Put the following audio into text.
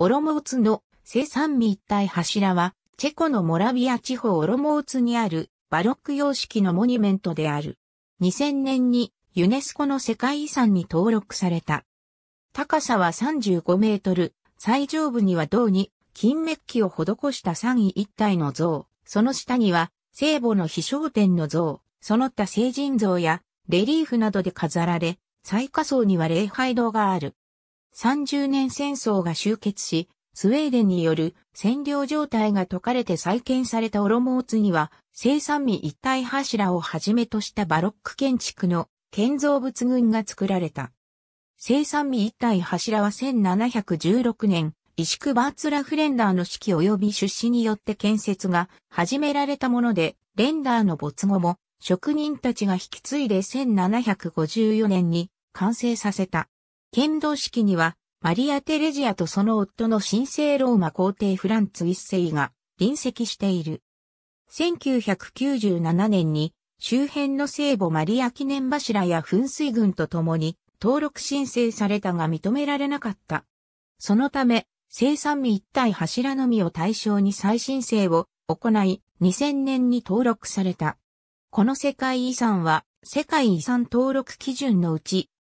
オロモーツの生産密一体柱は、チェコのモラビア地方オロモーツにあるバロック様式のモニュメントである。2000年にユネスコの世界遺産に登録された。高さは35メートル、最上部には銅に金メッキを施した三位一体の像、その下には聖母の飛翔天の像、その他聖人像やレリーフなどで飾られ、最下層には礼拝堂がある。30年戦争が終結し、スウェーデンによる占領状態が解かれて再建されたオロモーツには、生産味一体柱をはじめとしたバロック建築の建造物群が作られた。生産味一体柱は1716年、石ク・バーツラ・フレンダーの指揮及び出資によって建設が始められたもので、レンダーの没後も職人たちが引き継いで1754年に完成させた。剣道式には、マリア・テレジアとその夫の神聖ローマ皇帝フランツ一世が臨席している。1997年に周辺の聖母マリア記念柱や噴水群と共に登録申請されたが認められなかった。そのため、生産日一体柱のみを対象に再申請を行い、2000年に登録された。この世界遺産は世界遺産登録基準のうち